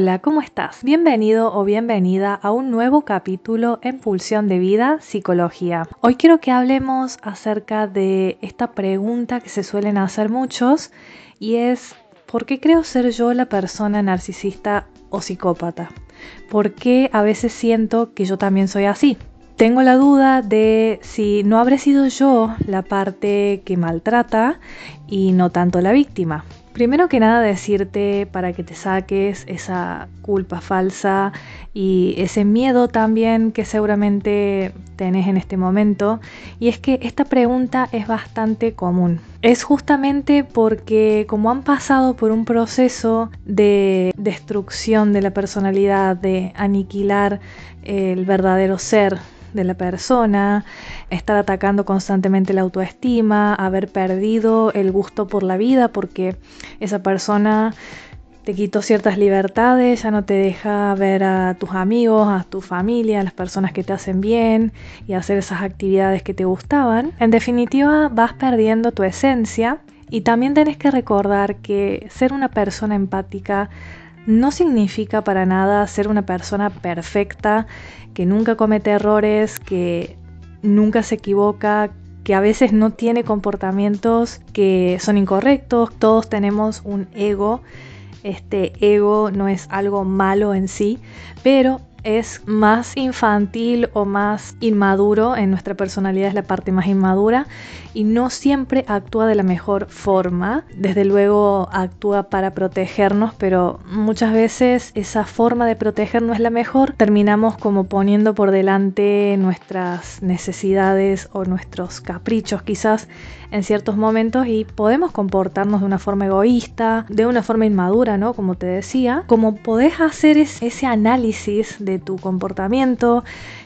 Hola, ¿cómo estás? Bienvenido o bienvenida a un nuevo capítulo en Pulsión de Vida Psicología. Hoy quiero que hablemos acerca de esta pregunta que se suelen hacer muchos y es ¿por qué creo ser yo la persona narcisista o psicópata? ¿Por qué a veces siento que yo también soy así? Tengo la duda de si no habré sido yo la parte que maltrata y no tanto la víctima. Primero que nada decirte para que te saques esa culpa falsa y ese miedo también que seguramente tenés en este momento. Y es que esta pregunta es bastante común. Es justamente porque como han pasado por un proceso de destrucción de la personalidad, de aniquilar el verdadero ser de la persona, estar atacando constantemente la autoestima, haber perdido el gusto por la vida porque esa persona te quitó ciertas libertades, ya no te deja ver a tus amigos, a tu familia, a las personas que te hacen bien y hacer esas actividades que te gustaban. En definitiva, vas perdiendo tu esencia y también tenés que recordar que ser una persona empática no significa para nada ser una persona perfecta, que nunca comete errores, que nunca se equivoca, que a veces no tiene comportamientos que son incorrectos, todos tenemos un ego. Este ego no es algo malo en sí, pero es más infantil o más inmaduro, en nuestra personalidad es la parte más inmadura y no siempre actúa de la mejor forma. Desde luego actúa para protegernos, pero muchas veces esa forma de proteger no es la mejor. Terminamos como poniendo por delante nuestras necesidades o nuestros caprichos quizás en ciertos momentos y podemos comportarnos de una forma egoísta, de una forma inmadura, ¿no? Como te decía, como podés hacer ese análisis de tu comportamiento,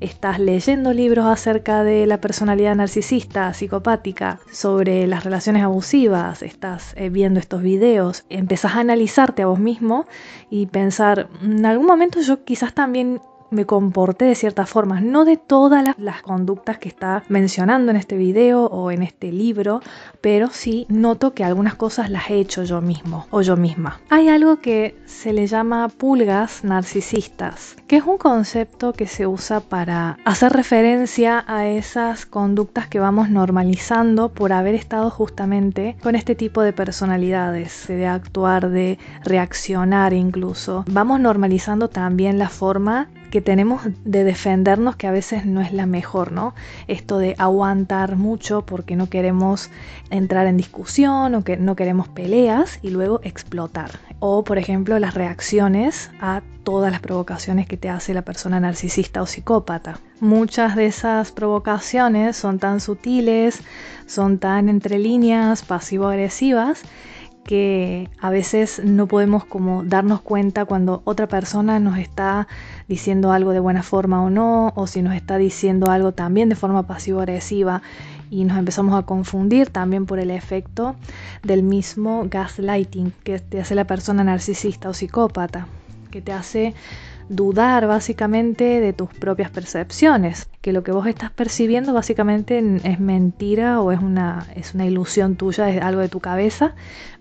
estás leyendo libros acerca de la personalidad narcisista, psicopática, sobre las relaciones abusivas, estás eh, viendo estos videos, empezás a analizarte a vos mismo y pensar, mm, en algún momento yo quizás también me comporté de ciertas formas, no de todas las, conductas que está mencionando en este video o en este libro, pero sí noto que algunas cosas las he hecho yo mismo o yo misma. Hay algo que se le llama pulgas narcisistas, que es un concepto que se usa para hacer referencia a esas conductas que vamos normalizando por haber estado justamente con este tipo de personalidades, de actuar, de reaccionar incluso. Vamos normalizando también la forma que tenemos de defendernos que a veces no es la mejor, ¿no? Esto de aguantar mucho porque no queremos entrar en discusión o que no queremos peleas y luego explotar. O, por ejemplo, las reacciones a todas las provocaciones que te hace la persona narcisista o psicópata. Muchas de esas provocaciones son tan sutiles, son tan entre líneas, pasivo-agresivas, que a veces no podemos como darnos cuenta cuando otra persona nos está diciendo algo de buena forma o no, o si nos está diciendo algo también de forma pasivo-agresiva y nos empezamos a confundir también por el efecto del mismo gaslighting que te hace la persona narcisista o psicópata, que te hace dudar básicamente de tus propias percepciones, que lo que vos estás percibiendo básicamente es mentira o es una, es una ilusión tuya, es algo de tu cabeza,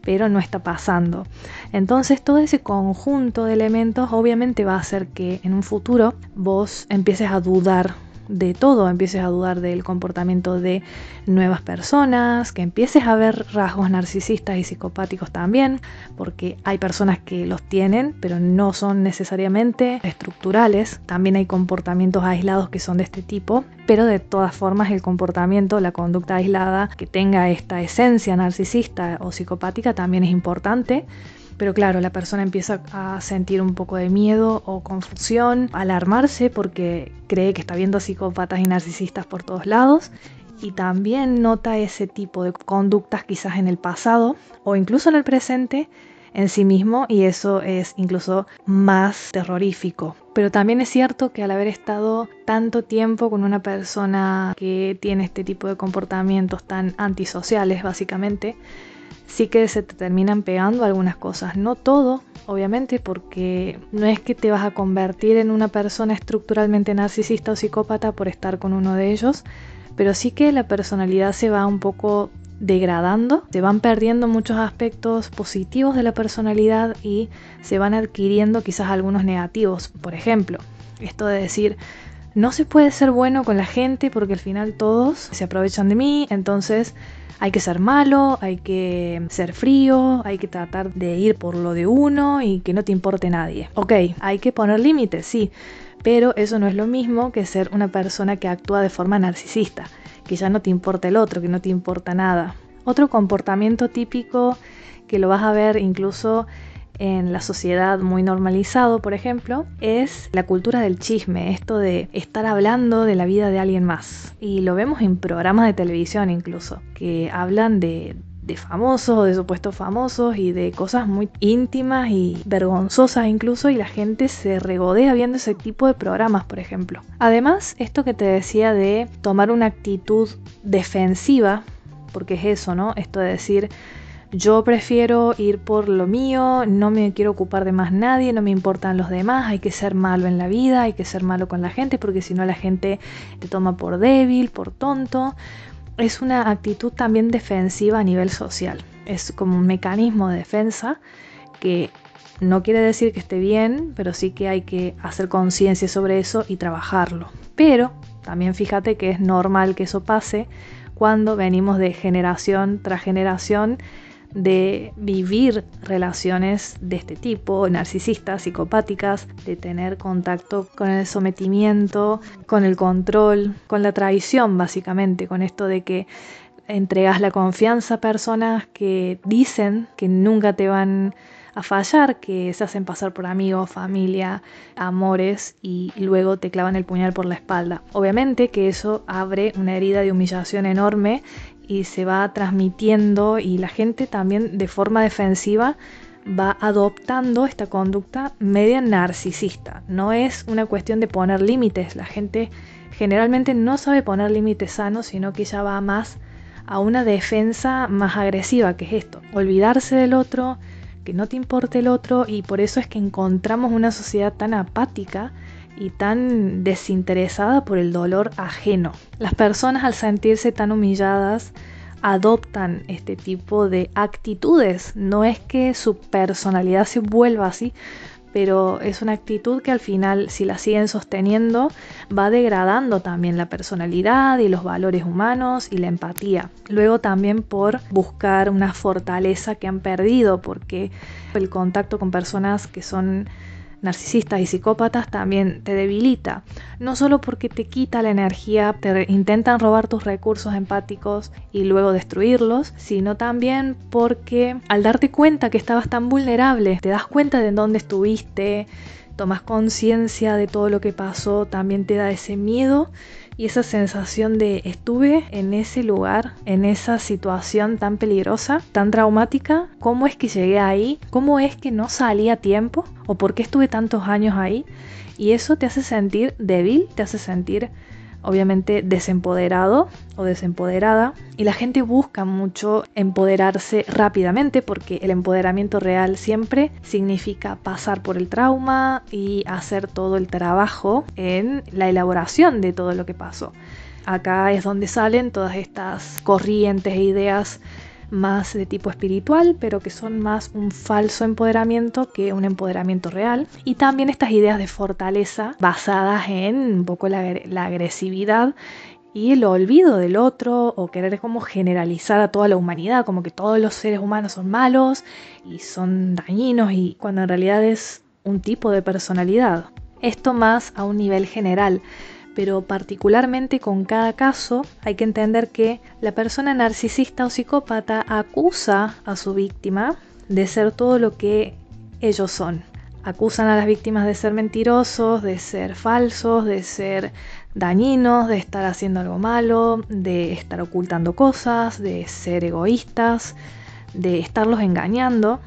pero no está pasando. Entonces todo ese conjunto de elementos obviamente va a hacer que en un futuro vos empieces a dudar de todo, empieces a dudar del comportamiento de nuevas personas, que empieces a ver rasgos narcisistas y psicopáticos también, porque hay personas que los tienen, pero no son necesariamente estructurales. También hay comportamientos aislados que son de este tipo, pero de todas formas el comportamiento, la conducta aislada que tenga esta esencia narcisista o psicopática también es importante pero claro, la persona empieza a sentir un poco de miedo o confusión, alarmarse porque cree que está viendo psicópatas y narcisistas por todos lados y también nota ese tipo de conductas quizás en el pasado o incluso en el presente en sí mismo y eso es incluso más terrorífico. Pero también es cierto que al haber estado tanto tiempo con una persona que tiene este tipo de comportamientos tan antisociales básicamente, sí que se te terminan pegando algunas cosas, no todo, obviamente, porque no es que te vas a convertir en una persona estructuralmente narcisista o psicópata por estar con uno de ellos, pero sí que la personalidad se va un poco degradando, se van perdiendo muchos aspectos positivos de la personalidad y se van adquiriendo quizás algunos negativos. Por ejemplo, esto de decir, no se puede ser bueno con la gente porque al final todos se aprovechan de mí, entonces hay que ser malo, hay que ser frío, hay que tratar de ir por lo de uno y que no te importe nadie. Ok, hay que poner límites, sí, pero eso no es lo mismo que ser una persona que actúa de forma narcisista, que ya no te importa el otro, que no te importa nada. Otro comportamiento típico que lo vas a ver incluso en la sociedad muy normalizado, por ejemplo, es la cultura del chisme, esto de estar hablando de la vida de alguien más. Y lo vemos en programas de televisión incluso, que hablan de, de famosos o de supuestos famosos y de cosas muy íntimas y vergonzosas incluso y la gente se regodea viendo ese tipo de programas, por ejemplo. Además, esto que te decía de tomar una actitud defensiva, porque es eso, ¿no? Esto de decir, yo prefiero ir por lo mío, no me quiero ocupar de más nadie, no me importan los demás, hay que ser malo en la vida, hay que ser malo con la gente, porque si no la gente te toma por débil, por tonto. Es una actitud también defensiva a nivel social, es como un mecanismo de defensa que no quiere decir que esté bien, pero sí que hay que hacer conciencia sobre eso y trabajarlo. Pero también fíjate que es normal que eso pase cuando venimos de generación tras generación de vivir relaciones de este tipo, narcisistas, psicopáticas, de tener contacto con el sometimiento, con el control, con la traición básicamente, con esto de que entregas la confianza a personas que dicen que nunca te van a fallar, que se hacen pasar por amigos, familia, amores y luego te clavan el puñal por la espalda. Obviamente que eso abre una herida de humillación enorme y se va transmitiendo y la gente también de forma defensiva va adoptando esta conducta media narcisista. No es una cuestión de poner límites, la gente generalmente no sabe poner límites sanos, sino que ya va más a una defensa más agresiva, que es esto, olvidarse del otro, que no te importe el otro, y por eso es que encontramos una sociedad tan apática y tan desinteresada por el dolor ajeno. Las personas al sentirse tan humilladas adoptan este tipo de actitudes. No es que su personalidad se vuelva así, pero es una actitud que al final, si la siguen sosteniendo, va degradando también la personalidad y los valores humanos y la empatía. Luego también por buscar una fortaleza que han perdido, porque el contacto con personas que son narcisistas y psicópatas también te debilita, no solo porque te quita la energía, te intentan robar tus recursos empáticos y luego destruirlos, sino también porque al darte cuenta que estabas tan vulnerable, te das cuenta de dónde estuviste, tomas conciencia de todo lo que pasó, también te da ese miedo y esa sensación de estuve en ese lugar, en esa situación tan peligrosa, tan traumática, cómo es que llegué ahí, cómo es que no salí a tiempo o por qué estuve tantos años ahí. Y eso te hace sentir débil, te hace sentir obviamente desempoderado o desempoderada y la gente busca mucho empoderarse rápidamente porque el empoderamiento real siempre significa pasar por el trauma y hacer todo el trabajo en la elaboración de todo lo que pasó. Acá es donde salen todas estas corrientes e ideas más de tipo espiritual, pero que son más un falso empoderamiento que un empoderamiento real. Y también estas ideas de fortaleza basadas en un poco la, agresividad y el olvido del otro o querer como generalizar a toda la humanidad, como que todos los seres humanos son malos y son dañinos y cuando en realidad es un tipo de personalidad. Esto más a un nivel general, pero particularmente con cada caso hay que entender que la persona narcisista o psicópata acusa a su víctima de ser todo lo que ellos son. Acusan a las víctimas de ser mentirosos, de ser falsos, de ser dañinos, de estar haciendo algo malo, de estar ocultando cosas, de ser egoístas, de estarlos engañando,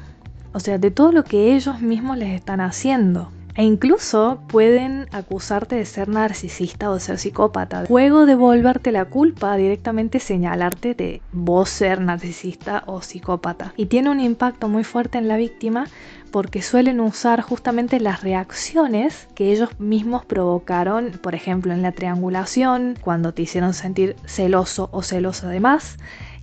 o sea, de todo lo que ellos mismos les están haciendo. E incluso pueden acusarte de ser narcisista o ser psicópata. Juego devolverte la culpa, directamente señalarte de vos ser narcisista o psicópata. Y tiene un impacto muy fuerte en la víctima porque suelen usar justamente las reacciones que ellos mismos provocaron, por ejemplo en la triangulación, cuando te hicieron sentir celoso o celosa de más,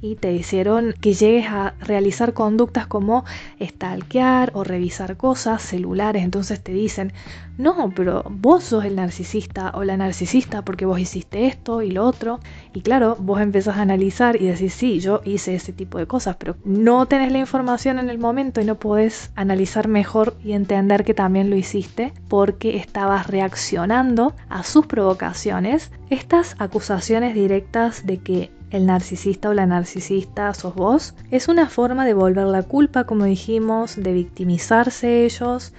y te hicieron que llegues a realizar conductas como stalkear o revisar cosas, celulares, entonces te dicen, no, pero vos sos el narcisista o la narcisista porque vos hiciste esto y lo otro. Y claro, vos empezás a analizar y decís, sí, yo hice ese tipo de cosas, pero no tenés la información en el momento y no podés analizar mejor y entender que también lo hiciste porque estabas reaccionando a sus provocaciones. Estas acusaciones directas de que el narcisista o la narcisista sos vos. Es una forma de volver la culpa, como dijimos, de victimizarse ellos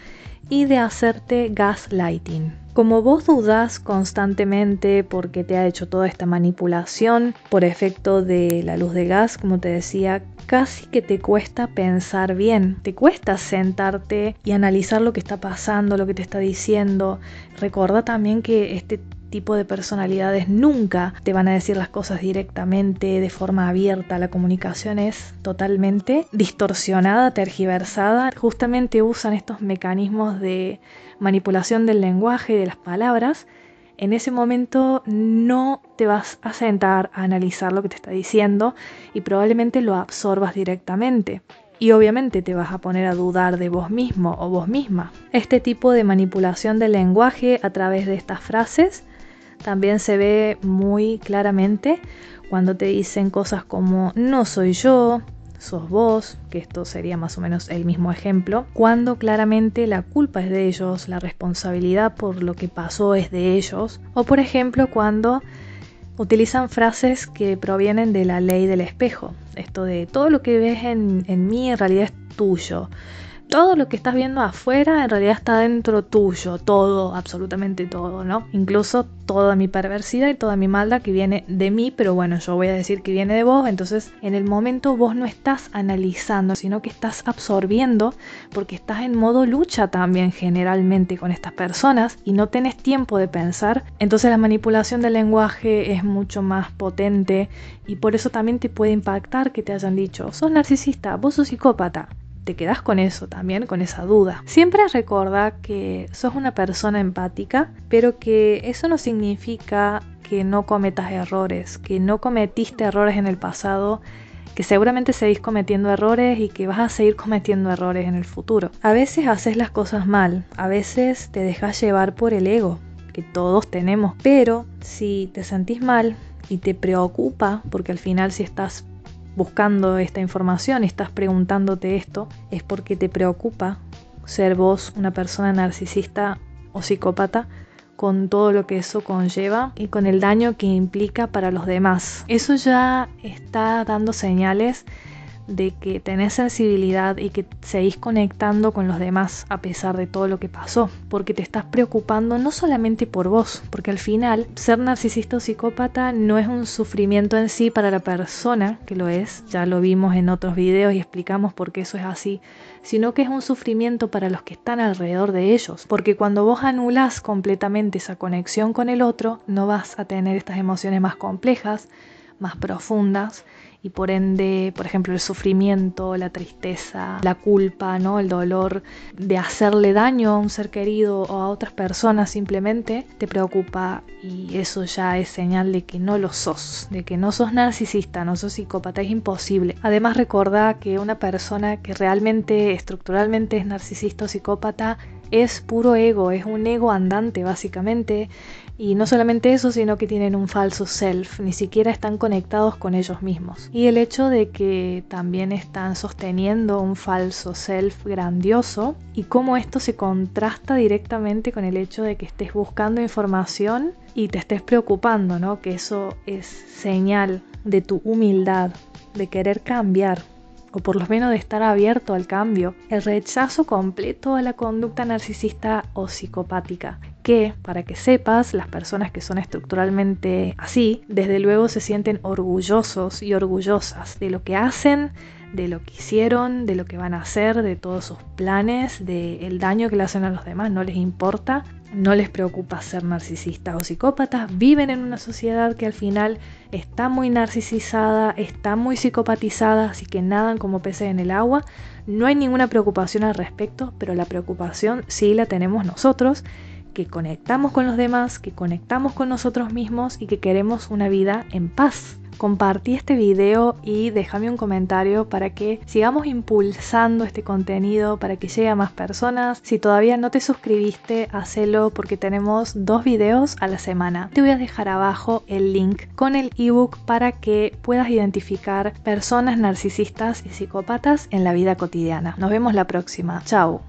y de hacerte gaslighting. Como vos dudás constantemente porque te ha hecho toda esta manipulación por efecto de la luz de gas, como te decía, casi que te cuesta pensar bien, te cuesta sentarte y analizar lo que está pasando, lo que te está diciendo. Recuerda también que este tipo de personalidades nunca te van a decir las cosas directamente, de forma abierta. La comunicación es totalmente distorsionada, tergiversada. Justamente usan estos mecanismos de manipulación del lenguaje, de las palabras. En ese momento no te vas a sentar a analizar lo que te está diciendo y probablemente lo absorbas directamente y obviamente te vas a poner a dudar de vos mismo o vos misma. Este tipo de manipulación del lenguaje a través de estas frases también se ve muy claramente cuando te dicen cosas como no soy yo, sos vos, que esto sería más o menos el mismo ejemplo, cuando claramente la culpa es de ellos, la responsabilidad por lo que pasó es de ellos, o por ejemplo cuando utilizan frases que provienen de la ley del espejo, esto de todo lo que ves en, mí en realidad es tuyo, todo lo que estás viendo afuera en realidad está dentro tuyo, todo, absolutamente todo, ¿no? Incluso toda mi perversidad y toda mi maldad que viene de mí, pero bueno, yo voy a decir que viene de vos, entonces en el momento vos no estás analizando, sino que estás absorbiendo porque estás en modo lucha también generalmente con estas personas y no tenés tiempo de pensar, entonces la manipulación del lenguaje es mucho más potente y por eso también te puede impactar que te hayan dicho, sos narcisista, vos sos psicópata, te quedas con eso también, con esa duda. Siempre recuerda que sos una persona empática, pero que eso no significa que no cometas errores, que no cometiste errores en el pasado que seguramente seguís cometiendo errores y que vas a seguir cometiendo errores en el futuro. A veces haces las cosas mal, a veces te dejas llevar por el ego, que todos tenemos, pero si te sentís mal y te preocupa, porque al final si estás buscando esta información, estás preguntándote esto, es porque te preocupa ser vos una persona narcisista o psicópata con todo lo que eso conlleva y con el daño que implica para los demás. Eso ya está dando señales de que tenés sensibilidad y que seguís conectando con los demás a pesar de todo lo que pasó, porque te estás preocupando no solamente por vos, porque al final ser narcisista o psicópata no es un sufrimiento en sí para la persona que lo es, ya lo vimos en otros videos y explicamos por qué eso es así, sino que es un sufrimiento para los que están alrededor de ellos, porque cuando vos anulas completamente esa conexión con el otro, no vas a tener estas emociones más complejas, más profundas, y por ende, por ejemplo, el sufrimiento, la tristeza, la culpa, ¿no? el dolor de hacerle daño a un ser querido o a otras personas simplemente te preocupa y eso ya es señal de que no lo sos, de que no sos narcisista, no sos psicópata, es imposible. Además recuerda que una persona que realmente estructuralmente es narcisista o psicópata es puro ego, es un ego andante básicamente. Y no solamente eso, sino que tienen un falso self, ni siquiera están conectados con ellos mismos. Y el hecho de que también están sosteniendo un falso self grandioso y cómo esto se contrasta directamente con el hecho de que estés buscando información y te estés preocupando, ¿no? Que eso es señal de tu humildad, de querer cambiar, o por lo menos de estar abierto al cambio, el rechazo completo a la conducta narcisista o psicopática, que, para que sepas, las personas que son estructuralmente así, desde luego se sienten orgullosos y orgullosas de lo que hacen, de lo que hicieron, de lo que van a hacer, de todos sus planes, del daño que le hacen a los demás, no les importa, no les preocupa ser narcisistas o psicópatas, viven en una sociedad que al final está muy narcisizada, está muy psicopatizada, así que nadan como peces en el agua. No hay ninguna preocupación al respecto, pero la preocupación sí la tenemos nosotros, que conectamos con los demás, que conectamos con nosotros mismos y que queremos una vida en paz compartí este video y déjame un comentario para que sigamos impulsando este contenido, para que llegue a más personas. Si todavía no te suscribiste, hacelo porque tenemos dos videos a la semana. Te voy a dejar abajo el link con el ebook para que puedas identificar personas narcisistas y psicópatas en la vida cotidiana. Nos vemos la próxima. Chao.